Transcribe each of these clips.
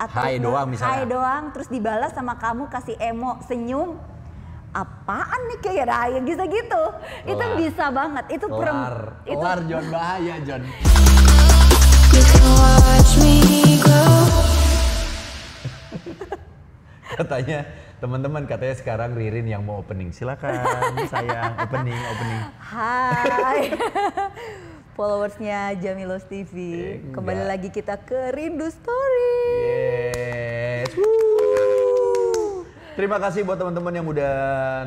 atau hai doang misalnya hai doang terus dibalas sama kamu kasih emo senyum apaan nih kayak raya bisa gitu Kelar. itu bisa banget itu perem itu Kelar John bahaya John katanya teman-teman katanya sekarang Ririn yang mau opening silakan saya opening opening hai followersnya Jamilos TV. Iya. Kembali lagi kita ke Rindu Story. Yeah. Terima kasih buat teman-teman yang udah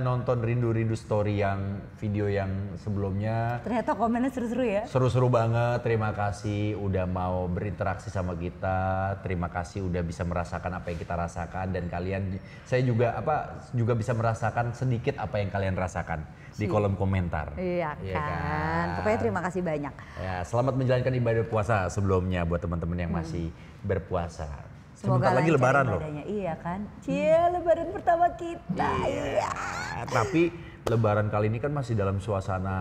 nonton rindu-rindu story yang video yang sebelumnya. Ternyata komennya seru-seru ya. Seru-seru banget. Terima kasih udah mau berinteraksi sama kita. Terima kasih udah bisa merasakan apa yang kita rasakan dan kalian saya juga apa juga bisa merasakan sedikit apa yang kalian rasakan di kolom komentar. Iya, iya kan. kan? Pokoknya terima kasih banyak. Ya, selamat menjalankan ibadah puasa sebelumnya buat teman-teman yang hmm. masih hmm. berpuasa. Semoga Sebentar lagi lebaran loh. Iya kan? Cie, hmm. lebaran pertama kita. Iya. iya. Tapi lebaran kali ini kan masih dalam suasana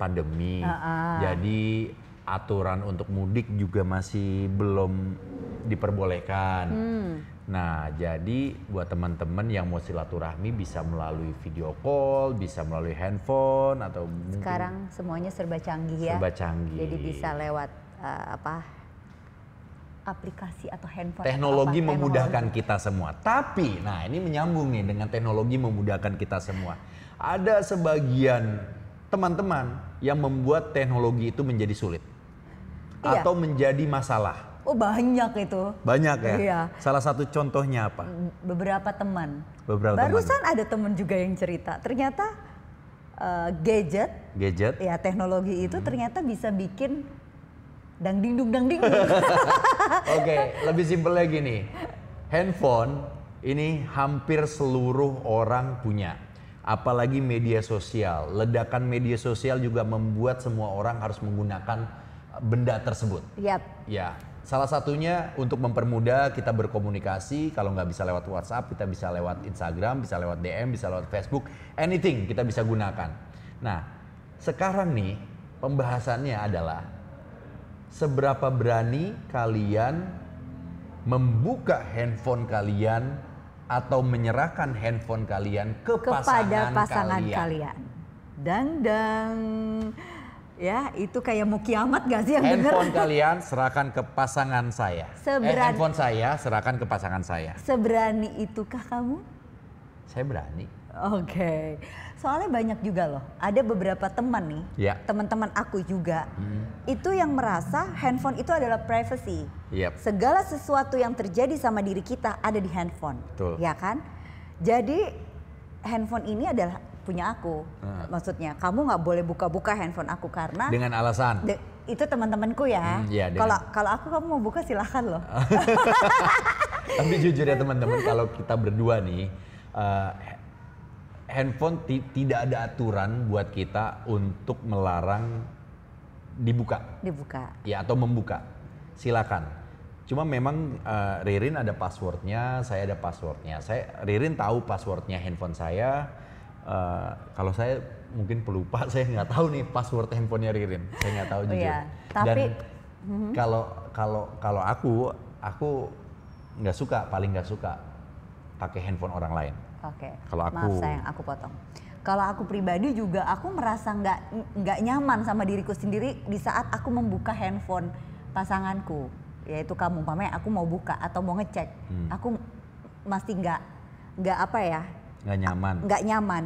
pandemi. Uh -uh. Jadi aturan untuk mudik juga masih belum diperbolehkan. Hmm. Nah, jadi buat teman-teman yang mau silaturahmi bisa melalui video call, bisa melalui handphone atau sekarang semuanya serba canggih ya. Serba canggih. Jadi bisa lewat uh, apa aplikasi atau handphone. Teknologi apa, memudahkan teknologi. kita semua. Tapi, nah ini menyambung nih dengan teknologi memudahkan kita semua. Ada sebagian teman-teman yang membuat teknologi itu menjadi sulit iya. atau menjadi masalah. Oh banyak itu. Banyak ya. Iya. Salah satu contohnya apa? Mm, beberapa teman. Beberapa Barusan teman. ada teman juga yang cerita. Ternyata uh, gadget, gadget, ya teknologi itu hmm. ternyata bisa bikin dang ding dang ding. Oke, okay, lebih simpel lagi nih. Handphone ini hampir seluruh orang punya. Apalagi media sosial. Ledakan media sosial juga membuat semua orang harus menggunakan eh, benda tersebut. Yap. Ya. Salah satunya untuk mempermudah kita berkomunikasi. Kalau nggak bisa lewat WhatsApp, kita bisa lewat Instagram, bisa lewat DM, bisa lewat Facebook. Anything kita bisa gunakan. Nah, sekarang nih pembahasannya adalah seberapa berani kalian membuka handphone kalian atau menyerahkan handphone kalian ke kepada pasangan, kalian. kalian. dang ya itu kayak mau kiamat gak sih yang handphone denger? kalian serahkan ke pasangan saya. Eh, Seberani, eh, handphone saya serahkan ke pasangan saya. Seberani itukah kamu? Saya berani. Oke, okay. soalnya banyak juga loh. Ada beberapa teman nih, yeah. teman-teman aku juga, hmm. itu yang merasa handphone itu adalah privacy. Yep. Segala sesuatu yang terjadi sama diri kita ada di handphone, Betul. ya kan? Jadi handphone ini adalah punya aku. Hmm. Maksudnya kamu nggak boleh buka-buka handphone aku karena dengan alasan. De itu teman-temanku ya. Kalau hmm, ya, kalau aku kamu mau buka silahkan loh. Tapi jujur ya teman-teman, kalau kita berdua nih. Uh, handphone tidak ada aturan buat kita untuk melarang dibuka. Dibuka. Ya atau membuka. Silakan. Cuma memang uh, Ririn ada passwordnya, saya ada passwordnya. Saya Ririn tahu passwordnya handphone saya. Uh, kalau saya mungkin pelupa, saya nggak tahu nih password handphonenya Ririn. Saya nggak tahu oh juga. Iya, tapi mm-hmm. kalau kalau kalau aku, aku nggak suka, paling nggak suka pakai handphone orang lain. Oke. Okay. Kalau aku maaf sayang, aku potong. Kalau aku pribadi juga aku merasa nggak nggak nyaman sama diriku sendiri di saat aku membuka handphone pasanganku, yaitu kamu, pamanya aku mau buka atau mau ngecek, hmm. aku masih nggak nggak apa ya? Nggak nyaman. Nggak nyaman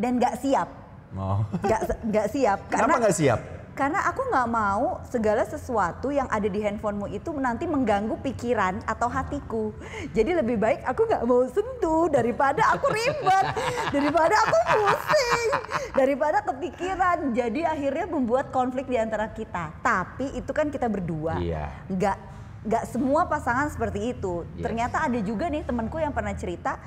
dan nggak siap. Oh. Nggak nggak siap. Karena, Kenapa nggak siap? karena aku nggak mau segala sesuatu yang ada di handphonemu itu nanti mengganggu pikiran atau hatiku. Jadi lebih baik aku nggak mau sentuh daripada aku ribet, daripada aku pusing, daripada kepikiran. Jadi akhirnya membuat konflik di antara kita. Tapi itu kan kita berdua, iya. nggak iya. nggak semua pasangan seperti itu. Yes. Ternyata ada juga nih temanku yang pernah cerita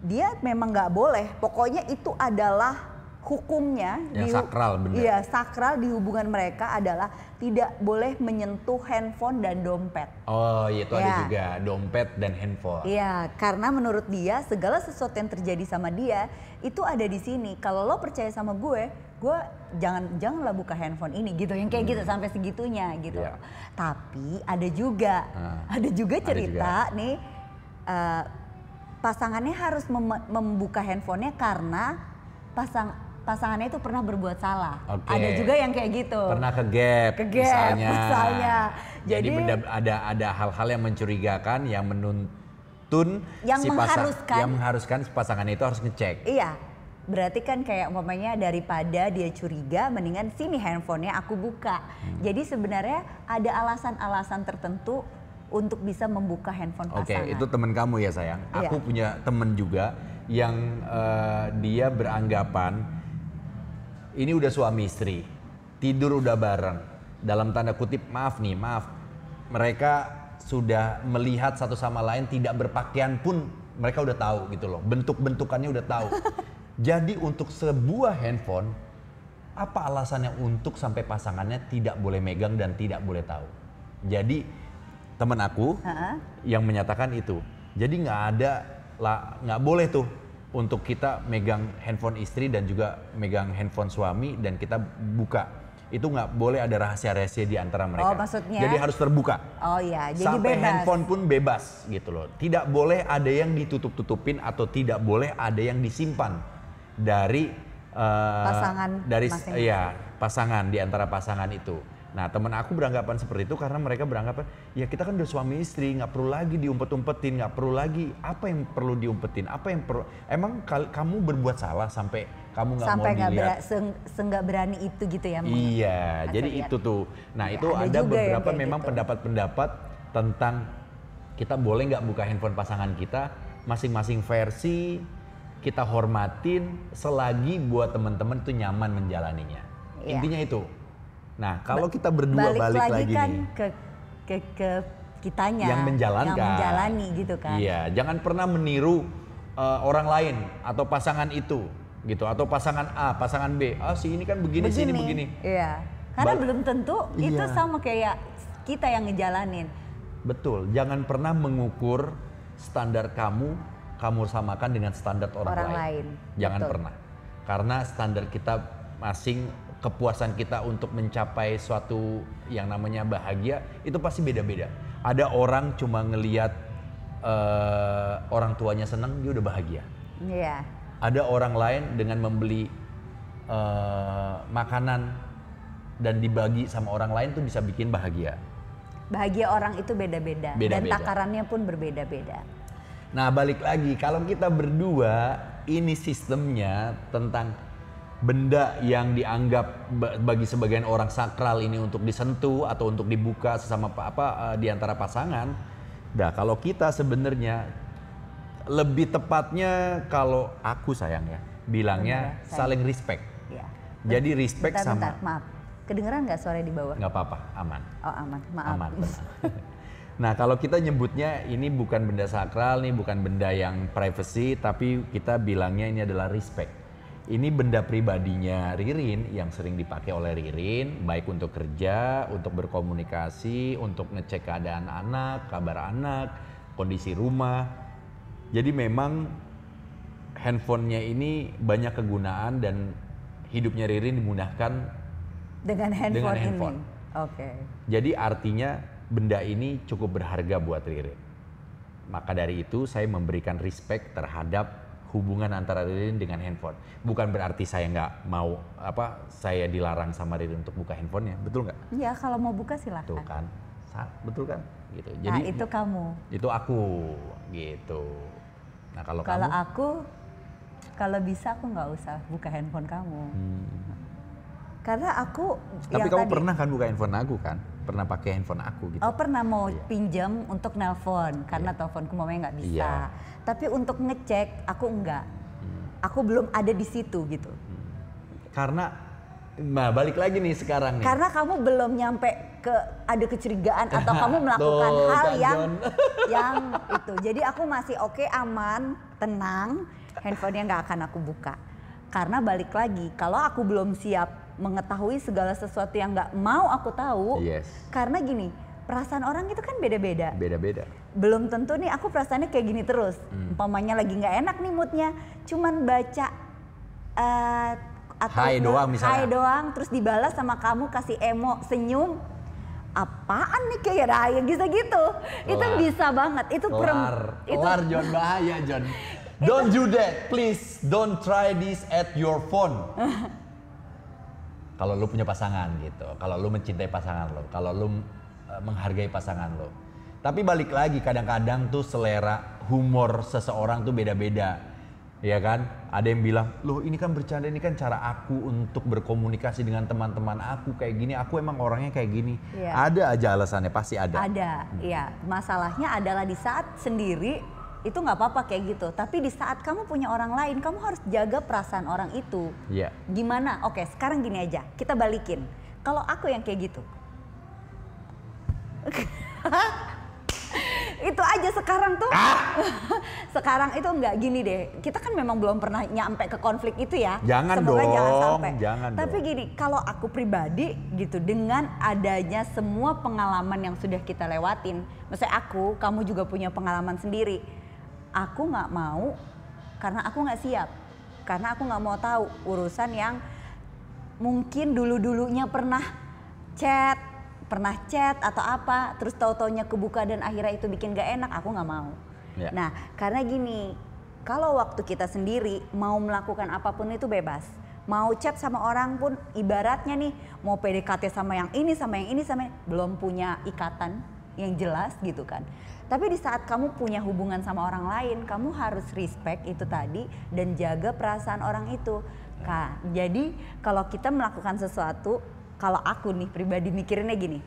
dia memang nggak boleh. Pokoknya itu adalah hukumnya yang di, sakral benar. Iya, sakral di hubungan mereka adalah tidak boleh menyentuh handphone dan dompet. Oh, iya itu ya. ada iya. juga dompet dan handphone. Iya, karena menurut dia segala sesuatu yang terjadi sama dia itu ada di sini. Kalau lo percaya sama gue, gue jangan janganlah buka handphone ini gitu yang kayak gitu, hmm. gitu sampai segitunya gitu. Ya. Tapi ada juga nah, ada juga cerita ada juga. nih uh, pasangannya harus mem membuka handphonenya karena pasang pasangannya itu pernah berbuat salah. Okay. Ada juga yang kayak gitu. Pernah ke gap, ke gap misalnya. misalnya. Jadi, Jadi ada ada hal-hal yang mencurigakan yang menuntun yang si mengharuskan yang mengharuskan si pasangannya itu harus ngecek. Iya. Berarti kan kayak umpamanya daripada dia curiga mendingan sini handphonenya aku buka. Hmm. Jadi sebenarnya ada alasan-alasan tertentu untuk bisa membuka handphone pasangan. Oke, itu teman kamu ya sayang. Iya. Aku iya. punya temen juga yang uh, dia beranggapan ini udah suami istri, tidur udah bareng. Dalam tanda kutip, maaf nih, maaf. Mereka sudah melihat satu sama lain tidak berpakaian pun mereka udah tahu gitu loh. Bentuk-bentukannya udah tahu. Jadi untuk sebuah handphone, apa alasannya untuk sampai pasangannya tidak boleh megang dan tidak boleh tahu? Jadi temen aku uh -huh. yang menyatakan itu. Jadi nggak ada lah nggak boleh tuh untuk kita megang handphone istri dan juga megang handphone suami dan kita buka itu nggak boleh ada rahasia-rahasia di antara oh, mereka. Oh, maksudnya? Jadi harus terbuka. Oh iya, jadi Sampai bebas. handphone pun bebas gitu loh. Tidak boleh ada yang ditutup-tutupin atau tidak boleh ada yang disimpan dari uh, pasangan dari ya pasangan di antara pasangan itu. Nah teman aku beranggapan seperti itu karena mereka beranggapan ya kita kan udah suami istri nggak perlu lagi diumpet-umpetin nggak perlu lagi apa yang perlu diumpetin apa yang perlu emang kal- kamu berbuat salah sampai kamu nggak mau gak dilihat bera, se, berani itu gitu ya iya jadi lihat. Ya? itu tuh nah ya, itu ada, ada beberapa memang gitu. pendapat-pendapat tentang kita boleh nggak buka handphone pasangan kita masing-masing versi kita hormatin selagi buat teman-teman tuh nyaman menjalaninya ya. intinya itu Nah, kalau kita berdua balik, balik lagi, lagi kan nih, ke ke ke kitanya yang menjalankan yang menjalani gitu kan. Iya, jangan pernah meniru uh, orang lain atau pasangan itu gitu atau pasangan A, pasangan B. oh, si ini kan begini, begini. si ini begini. Iya. Karena Bal belum tentu iya. itu sama kayak kita yang ngejalanin. Betul, jangan pernah mengukur standar kamu kamu samakan dengan standar orang, orang lain. lain. Jangan Betul. pernah. Karena standar kita masing kepuasan kita untuk mencapai suatu yang namanya bahagia itu pasti beda-beda. Ada orang cuma ngeliat uh, orang tuanya senang dia udah bahagia. Iya. Yeah. Ada orang lain dengan membeli uh, makanan dan dibagi sama orang lain tuh bisa bikin bahagia. Bahagia orang itu beda-beda dan takarannya pun berbeda-beda. Nah, balik lagi kalau kita berdua ini sistemnya tentang benda yang dianggap bagi sebagian orang sakral ini untuk disentuh atau untuk dibuka sesama apa apa eh, di antara pasangan. Nah, kalau kita sebenarnya lebih tepatnya kalau aku sayang ya, bilangnya saling respect. Ya. Jadi respect bentar, sama. Bentar, maaf. Kedengeran nggak suara di bawah? Nggak apa-apa, aman. Oh aman, maaf. Aman. nah kalau kita nyebutnya ini bukan benda sakral, nih bukan benda yang privacy, tapi kita bilangnya ini adalah respect ini benda pribadinya Ririn yang sering dipakai oleh Ririn baik untuk kerja, untuk berkomunikasi, untuk ngecek keadaan anak, kabar anak, kondisi rumah. Jadi memang handphonenya ini banyak kegunaan dan hidupnya Ririn dimudahkan dengan handphone. Dengan handphone. Oke. Okay. Jadi artinya benda ini cukup berharga buat Ririn. Maka dari itu saya memberikan respect terhadap hubungan antara Ririn dengan handphone. Bukan berarti saya nggak mau apa saya dilarang sama Ririn untuk buka handphonenya, betul nggak? Iya, kalau mau buka silahkan. Tuh kan, Sa betul kan? Gitu. Nah, Jadi nah, itu kamu. Itu aku, gitu. Nah kalau kalau aku kalau bisa aku nggak usah buka handphone kamu. Hmm. Karena aku Tapi kamu tadi, pernah kan buka handphone aku kan? Pernah pakai handphone aku gitu. Oh, pernah mau iya. pinjam untuk nelpon karena iya. teleponku mau nggak bisa. Iya. Tapi untuk ngecek aku enggak. Hmm. Aku belum ada di situ gitu. Hmm. Karena Nah, balik lagi nih sekarang nih. Karena kamu belum nyampe ke ada kecurigaan atau kamu melakukan Tuh, hal kan yang yang itu. Jadi aku masih oke, okay, aman, tenang. Handphonenya nggak akan aku buka. Karena balik lagi, kalau aku belum siap mengetahui segala sesuatu yang nggak mau aku tahu. Yes. Karena gini, perasaan orang itu kan beda-beda. Beda-beda. Belum tentu nih aku perasaannya kayak gini terus. Hmm. Umpamanya lagi nggak enak nih moodnya, cuman baca uh, atau hai doang misalnya. Hai doang, terus dibalas sama kamu kasih emo, senyum, apaan nih kayak raya gitu gitu itu bisa banget itu perem itu kelar John bahaya John don't do that please don't try this at your phone kalau lu punya pasangan gitu kalau lu mencintai pasangan lo kalau lu e, menghargai pasangan lo tapi balik lagi kadang-kadang tuh selera humor seseorang tuh beda-beda ya kan ada yang bilang loh ini kan bercanda ini kan cara aku untuk berkomunikasi dengan teman-teman aku kayak gini aku emang orangnya kayak gini ya. ada aja alasannya pasti ada ada hmm. ya masalahnya adalah di saat sendiri itu nggak apa-apa kayak gitu. Tapi di saat kamu punya orang lain, kamu harus jaga perasaan orang itu. Iya. Yeah. Gimana? Oke, sekarang gini aja, kita balikin. Kalau aku yang kayak gitu, itu aja sekarang tuh. Ah. sekarang itu nggak gini deh. Kita kan memang belum pernah nyampe ke konflik itu ya. Jangan Semoga dong. Jangan sampai. Jangan Tapi dong. gini, kalau aku pribadi gitu dengan adanya semua pengalaman yang sudah kita lewatin, maksudnya aku, kamu juga punya pengalaman sendiri aku nggak mau karena aku nggak siap karena aku nggak mau tahu urusan yang mungkin dulu dulunya pernah chat pernah chat atau apa terus tahu taunya kebuka dan akhirnya itu bikin gak enak aku nggak mau yeah. nah karena gini kalau waktu kita sendiri mau melakukan apapun itu bebas mau chat sama orang pun ibaratnya nih mau PDKT sama yang ini sama yang ini sama yang, belum punya ikatan yang jelas gitu kan. Tapi di saat kamu punya hubungan sama orang lain, kamu harus respect itu tadi dan jaga perasaan orang itu. Kak, jadi kalau kita melakukan sesuatu, kalau aku nih pribadi mikirinnya gini,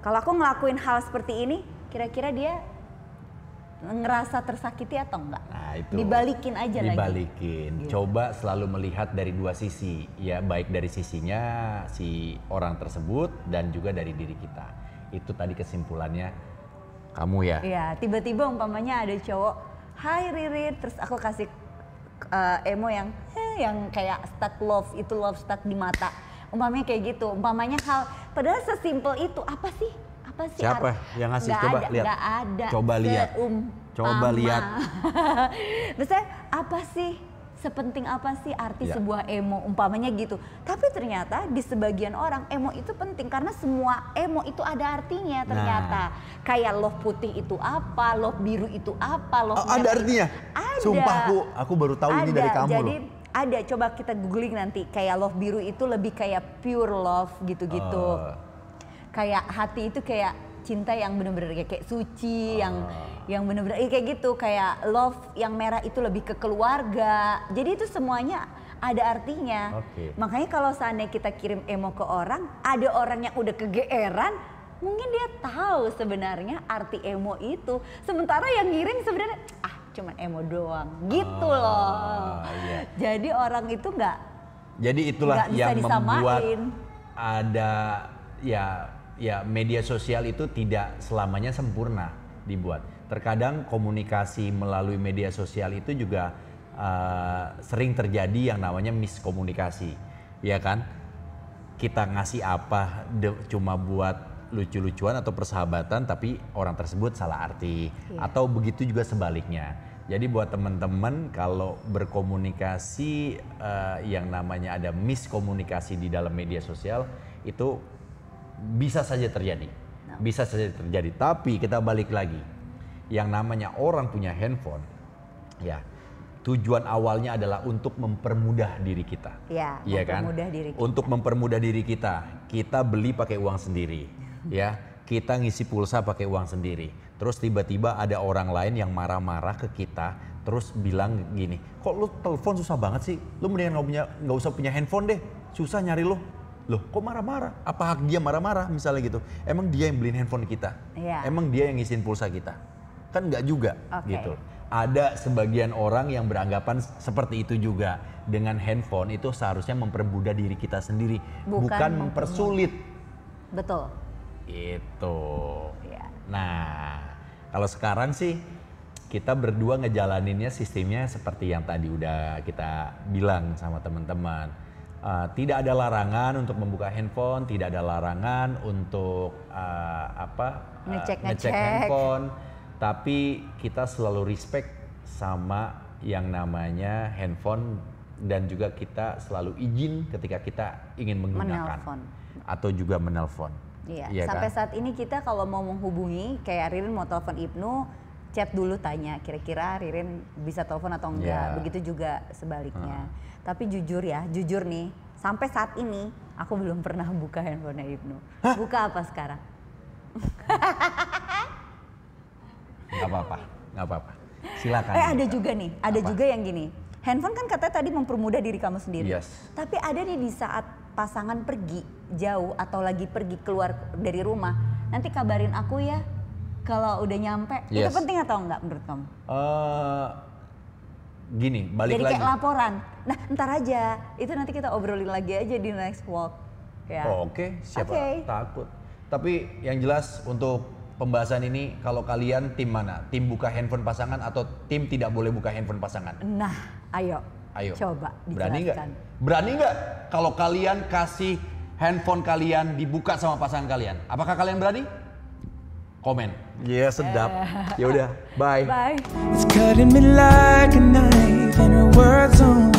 kalau aku ngelakuin hal seperti ini, kira-kira dia ngerasa tersakiti atau enggak? Nah, itu. Dibalikin aja Dibalikin. lagi. Dibalikin. Gitu. Coba selalu melihat dari dua sisi, ya baik dari sisinya si orang tersebut dan juga dari diri kita itu tadi kesimpulannya kamu ya Iya tiba-tiba umpamanya ada cowok Hai Riri terus aku kasih uh, emo yang eh, yang kayak stuck love itu love stuck di mata umpamanya kayak gitu umpamanya hal padahal sesimpel itu apa sih apa sih siapa art? yang ngasih gak coba ada, lihat ada coba lihat coba lihat terus apa sih sepenting apa sih arti ya. sebuah emo umpamanya gitu. Tapi ternyata di sebagian orang emo itu penting karena semua emo itu ada artinya nah. ternyata. Nah. Kayak love putih itu apa, love biru itu apa, love oh, ada artinya. Ada. Sumpah bu, aku baru tahu ada. ini dari kamu Jadi, loh. Ada, coba kita googling nanti. Kayak love biru itu lebih kayak pure love gitu-gitu. Uh. Kayak hati itu kayak cinta yang benar-benar kayak, kayak suci, uh. yang ah yang bener-bener iya, kayak gitu kayak love yang merah itu lebih ke keluarga jadi itu semuanya ada artinya okay. makanya kalau seandainya kita kirim emo ke orang ada orang yang udah kegeeran mungkin dia tahu sebenarnya arti emo itu sementara yang ngirim sebenarnya ah cuman emo doang gitu oh, loh iya. jadi orang itu nggak jadi itulah gak yang bisa membuat ada ya ya media sosial itu tidak selamanya sempurna dibuat. Terkadang komunikasi melalui media sosial itu juga uh, sering terjadi yang namanya miskomunikasi, ya kan? Kita ngasih apa de, cuma buat lucu-lucuan atau persahabatan tapi orang tersebut salah arti yeah. atau begitu juga sebaliknya. Jadi buat teman-teman kalau berkomunikasi uh, yang namanya ada miskomunikasi di dalam media sosial itu bisa saja terjadi. Bisa saja terjadi. Tapi kita balik lagi. Yang namanya orang punya handphone, ya tujuan awalnya adalah untuk mempermudah diri kita. Ya, ya kan? diri kita. Untuk mempermudah diri kita, kita beli pakai uang sendiri. ya, kita ngisi pulsa pakai uang sendiri. Terus tiba-tiba ada orang lain yang marah-marah ke kita, terus bilang gini, kok lu telepon susah banget sih? Lu mendingan nggak punya nggak usah punya handphone deh, susah nyari lu loh kok marah-marah? Apa hak dia marah-marah misalnya gitu? Emang dia yang beliin handphone kita? Iya. Emang dia yang ngisiin pulsa kita? Kan nggak juga okay. gitu. Ada sebagian orang yang beranggapan seperti itu juga dengan handphone itu seharusnya memperbudak diri kita sendiri, bukan, bukan mempersulit. Betul. Itu. Iya. Nah, kalau sekarang sih kita berdua ngejalaninnya sistemnya seperti yang tadi udah kita bilang sama teman-teman Uh, tidak ada larangan untuk membuka handphone, tidak ada larangan untuk uh, apa uh, ah, ngecek, ngecek handphone, tapi kita selalu respect sama yang namanya handphone dan juga kita selalu izin ketika kita ingin menggunakan menelpon. atau juga menelpon. Iya. Ya sampai kan? saat ini kita kalau mau menghubungi kayak Ririn mau telepon Ibnu chat dulu tanya kira-kira Ririn bisa telepon atau enggak. Yeah. Begitu juga sebaliknya. Hmm. Tapi jujur ya, jujur nih, sampai saat ini aku belum pernah buka handphone Ibnu. Hah? Buka apa sekarang? nggak apa-apa, nggak apa-apa. Silakan. Eh ada juga nih, ada apa? juga yang gini. Handphone kan katanya tadi mempermudah diri kamu sendiri. Yes. Tapi ada nih di saat pasangan pergi jauh atau lagi pergi keluar dari rumah, nanti kabarin aku ya kalau udah nyampe yes. itu penting atau enggak menurut kamu? Uh, gini, balik Jadi lagi. Jadi kayak laporan. Nah, ntar aja. Itu nanti kita obrolin lagi aja di next walk. Ya. Oh, Oke, okay. siapa okay. takut. Tapi yang jelas untuk pembahasan ini kalau kalian tim mana? Tim buka handphone pasangan atau tim tidak boleh buka handphone pasangan? Nah, ayo. Ayo. Coba Berani nggak? Berani nggak kalau kalian kasih handphone kalian dibuka sama pasangan kalian? Apakah kalian berani? komen. Iya, yeah, sedap. Yeah. Ya udah, bye. Bye.